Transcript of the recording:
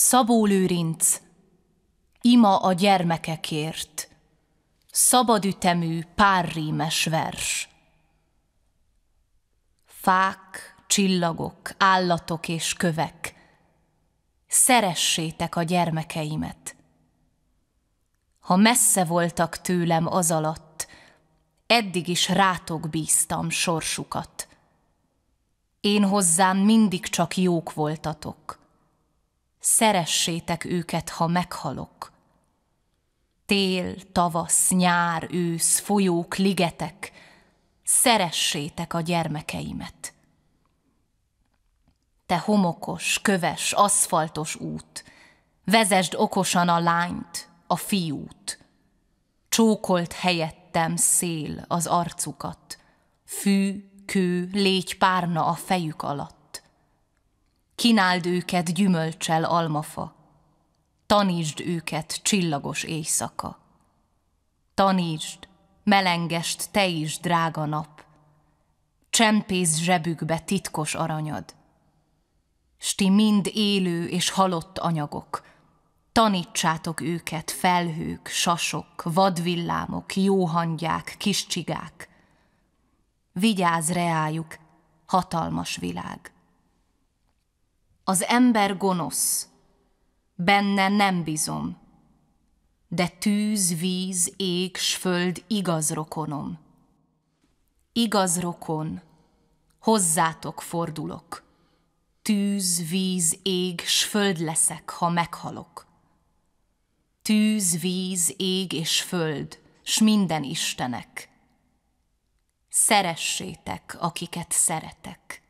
Szabó Lőrinc, ima a gyermekekért, szabadütemű párrímes vers. Fák, csillagok, állatok és kövek, szeressétek a gyermekeimet. Ha messze voltak tőlem az alatt, eddig is rátok bíztam sorsukat. Én hozzám mindig csak jók voltatok szeressétek őket, ha meghalok. Tél, tavasz, nyár, ősz, folyók, ligetek, szeressétek a gyermekeimet. Te homokos, köves, aszfaltos út, vezesd okosan a lányt, a fiút. Csókolt helyettem szél az arcukat, fű, kő, légy párna a fejük alatt Kínáld őket gyümölcsel almafa, tanítsd őket csillagos éjszaka. Tanítsd, melengest te is, drága nap, csempész zsebükbe titkos aranyad. S ti mind élő és halott anyagok, tanítsátok őket felhők, sasok, vadvillámok, jóhangyák, kis csigák. Vigyázz reájuk, hatalmas világ! Az ember gonosz, benne nem bizom, de tűz, víz, ég, s föld igaz rokonom. Igaz rokon, hozzátok fordulok, tűz, víz, ég, s föld leszek, ha meghalok. Tűz, víz, ég és föld, s minden istenek. Szeressétek, akiket szeretek.